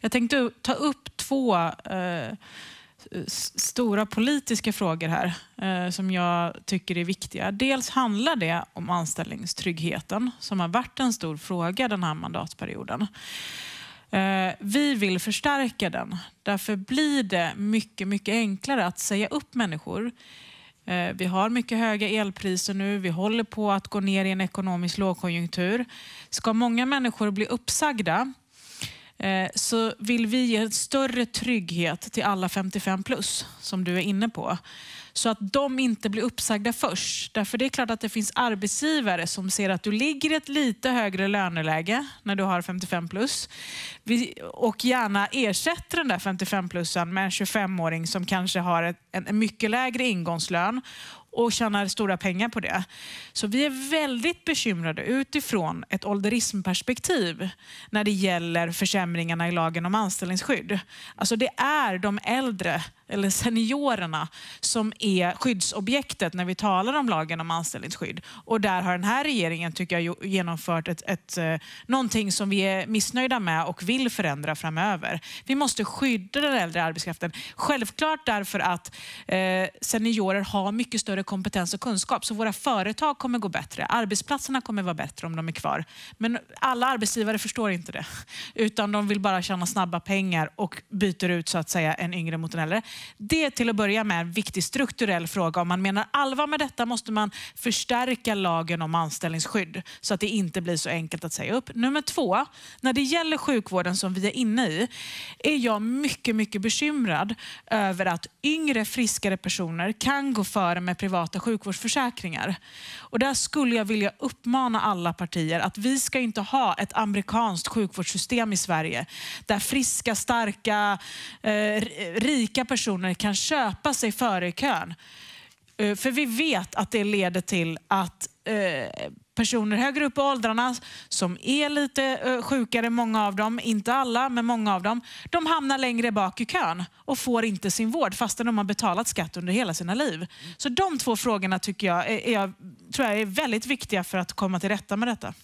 Jag tänkte ta upp två eh, stora politiska frågor här eh, som jag tycker är viktiga. Dels handlar det om anställningstryggheten som har varit en stor fråga den här mandatperioden. Eh, vi vill förstärka den. Därför blir det mycket, mycket enklare att säga upp människor eh, vi har mycket höga elpriser nu. Vi håller på att gå ner i en ekonomisk lågkonjunktur. Ska många människor bli uppsagda Eh, så vill vi ge större trygghet till alla 55 plus, som du är inne på. Så att de inte blir uppsagda först. Därför det är klart att det finns arbetsgivare som ser att du ligger i ett lite högre löneläge när du har 55 plus. och gärna ersätter den där 55 plussen med en 25-åring som kanske har en mycket lägre ingångslön och tjänar stora pengar på det. Så vi är väldigt bekymrade utifrån ett ålderismperspektiv när det gäller försämringarna i lagen om anställningsskydd. Alltså det är de äldre eller seniorerna som är skyddsobjektet när vi talar om lagen om anställningsskydd. Och där har den här regeringen, tycker jag, genomfört ett, ett, eh, någonting som vi är missnöjda med och vill förändra framöver. Vi måste skydda den äldre arbetskraften. Självklart därför att eh, seniorer har mycket större kompetens och kunskap, så våra företag kommer gå bättre. Arbetsplatserna kommer vara bättre om de är kvar. Men alla arbetsgivare förstår inte det, utan de vill bara tjäna snabba pengar och byter ut så att säga en yngre mot en äldre. Det är till att börja med en viktig strukturell fråga. Om man menar allvar med detta måste man förstärka lagen om anställningsskydd så att det inte blir så enkelt att säga upp. Nummer två, när det gäller sjukvården som vi är inne i är jag mycket, mycket bekymrad över att yngre, friskare personer kan gå före med privata sjukvårdsförsäkringar. Och där skulle jag vilja uppmana alla partier att vi ska inte ha ett amerikanskt sjukvårdssystem i Sverige där friska, starka, eh, rika personer personer kan köpa sig före i kön. Eh, för vi vet att det leder till att eh, personer högre upp i åldrarna som är lite eh, sjukare, många av dem, inte alla, men många av dem, de hamnar längre bak i kön och får inte sin vård fastän de har betalat skatt under hela sina liv. Så de två frågorna tycker jag är, är tror jag är väldigt viktiga för att komma till rätta med detta.